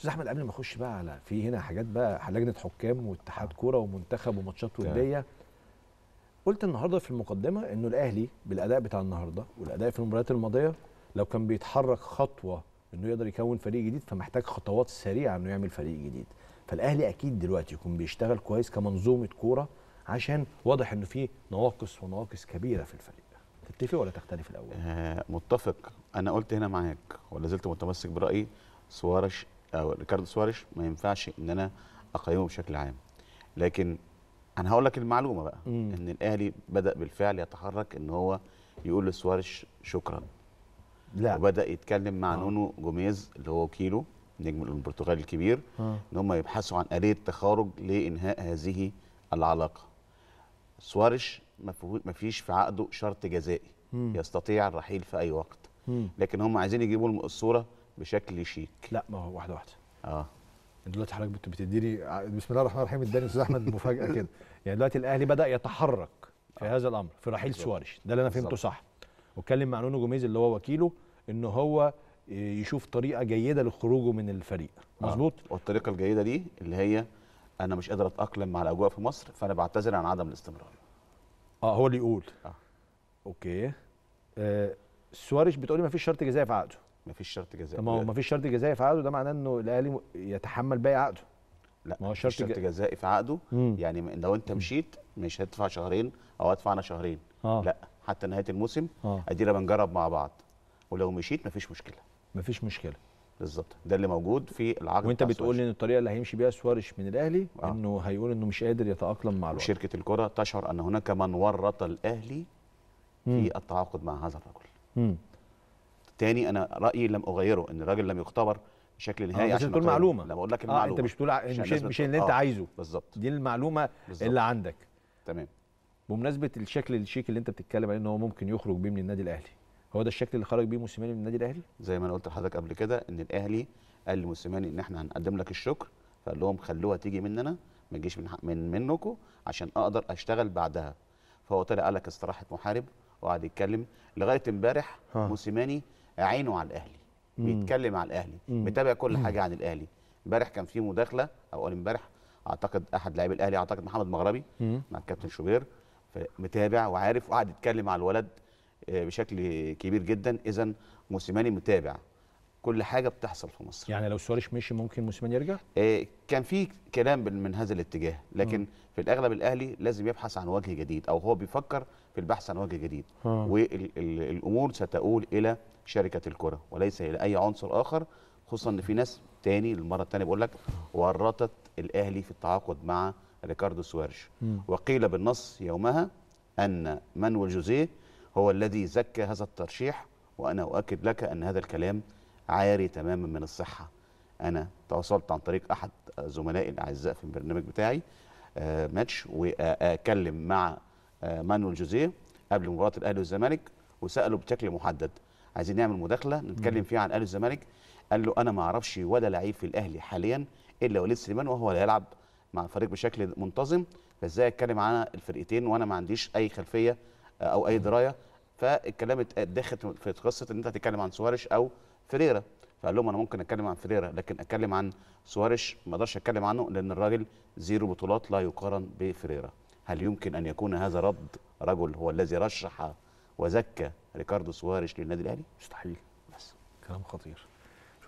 استاذ احمد قبل ما اخش بقى على في هنا حاجات بقى لجنه حكام واتحاد كوره ومنتخب وماتشات وديه قلت النهارده في المقدمه انه الاهلي بالاداء بتاع النهارده والاداء في المباريات الماضيه لو كان بيتحرك خطوه انه يقدر يكون فريق جديد فمحتاج خطوات سريعه انه يعمل فريق جديد فالاهلي اكيد دلوقتي يكون بيشتغل كويس كمنظومه كوره عشان واضح انه في نواقص ونواقص كبيره في الفريق تتفق ولا تختلف الاول آه، متفق انا قلت هنا معاك ولا زلت متمسك برايي سوارش او ريكاردو سواريش ما ينفعش ان انا اقيمه بشكل عام لكن انا هقول لك المعلومه بقى مم. ان الاهلي بدا بالفعل يتحرك ان هو يقول لسواريش شكرا لا وبدا يتكلم مع آه. نونو جوميز اللي هو كيلو نجم البرتغالي الكبير آه. ان هم يبحثوا عن اليه تخارج لانهاء هذه العلاقه سواريش ما فيش في عقده شرط جزائي مم. يستطيع الرحيل في اي وقت مم. لكن هم عايزين يجيبوا الصوره بشكل شيك لا ما هو واحده واحده اه يعني دلوقتي حضرتك بتديني آه، بسم الله الرحمن الرحيم اداني استاذ احمد مفاجاه كده يعني دلوقتي الاهلي بدا يتحرك في آه. هذا الامر في رحيل سواريش ده اللي انا فهمته صح واتكلم مع نونو جوميز اللي هو وكيله ان هو يشوف طريقه جيده لخروجه من الفريق آه. مظبوط آه. والطريقه الجيده دي اللي هي انا مش قادر اتاقلم مع الاجواء في مصر فانا بعتذر عن عدم الاستمرار اه هو اللي يقول آه. اوكي آه سواريش بتقولي ما فيش شرط جزائي في عقده ما فيش شرط جزائي ما هو ما فيش شرط جزائي في عقده ده معناه انه الاهلي يتحمل باقي عقده لا ما هو شرط شرط جزائي في عقده مم. يعني لو انت مشيت مش هتدفع شهرين او هدفع انا شهرين آه. لا حتى نهايه الموسم آه. ادينا بنجرب مع بعض ولو مشيت مفيش مشكله مفيش مشكله بالظبط ده اللي موجود في العقد وانت بتقول ان الطريقه اللي هيمشي بيها سوارش من الاهلي آه. انه هيقول انه مش قادر يتاقلم مع الوقت شركه الكره تشعر ان هناك من ورط الاهلي في التعاقد مع هذا الرجل مم. تاني انا رايي لم اغيره ان الراجل لم يختبر بشكل نهائي آه، عشان تقول معلومه لما بقول لك آه، المعلومه آه انت مش بتقول مش, مش اللي انت آه عايزه بالظبط دي المعلومه بالزبط. اللي عندك تمام بمناسبه الشكل الشيك اللي انت بتتكلم عليه ان هو ممكن يخرج بيه من النادي الاهلي هو ده الشكل اللي خرج بيه موسيماني من النادي الاهلي زي ما انا قلت لحضرتك قبل كده ان الاهلي قال لموسيماني ان احنا هنقدم لك الشكر فقال لهم خلوها تيجي مننا ما تجيش من من منكم عشان اقدر اشتغل بعدها فهو طلع قال لك استراحه محارب وقعد يتكلم لغايه امبارح آه. موسيماني عينه على الاهلي بيتكلم على الاهلي متابع كل حاجه عن الاهلي امبارح كان في مداخله او امبارح اعتقد احد لاعبي الاهلي اعتقد محمد مغربي مع الكابتن شوبير متابع وعارف وقعد يتكلم على الولد آه، بشكل كبير جدا اذا موسيماني متابع كل حاجه بتحصل في مصر يعني لو سواريش مشي ممكن موسيماني يرجع آه، كان في كلام من هذا الاتجاه لكن م. في الاغلب الاهلي لازم يبحث عن وجه جديد او هو بيفكر في البحث عن وجه جديد والامور ستؤول الى شركه الكره وليس الى اي عنصر اخر خصوصا ان في ناس تاني للمره الثانيه بقول لك ورطت الاهلي في التعاقد مع ريكاردو سوارش وقيل بالنص يومها ان مانويل جوزيه هو الذي زكى هذا الترشيح وانا اؤكد لك ان هذا الكلام عاري تماما من الصحه انا تواصلت عن طريق احد زملائي الاعزاء في البرنامج بتاعي آه، ماتش واكلم مع آه، مانويل جوزيه قبل مباراه الاهلي والزمالك وساله بشكل محدد عايزين نعمل مداخله نتكلم فيها عن الاهلي والزمالك قال له انا ما اعرفش ولا لعيب في الاهلي حاليا الا وليد سليمان وهو لا يلعب مع الفريق بشكل منتظم فازاي اتكلم عن الفرقتين وانا ما عنديش اي خلفيه آه، او اي درايه فالكلام اتدخل في قصه ان انت هتتكلم عن سواريش او فيريرا فقال لهم انا ممكن اتكلم عن فيريرا لكن اتكلم عن سواريش ما اقدرش اتكلم عنه لان الراجل زيرو بطولات لا يقارن بفيريرا هل يمكن ان يكون هذا رد رجل هو الذي رشح وزكى ريكاردو سواريش للنادي الاهلي مستحيل بس كلام خطير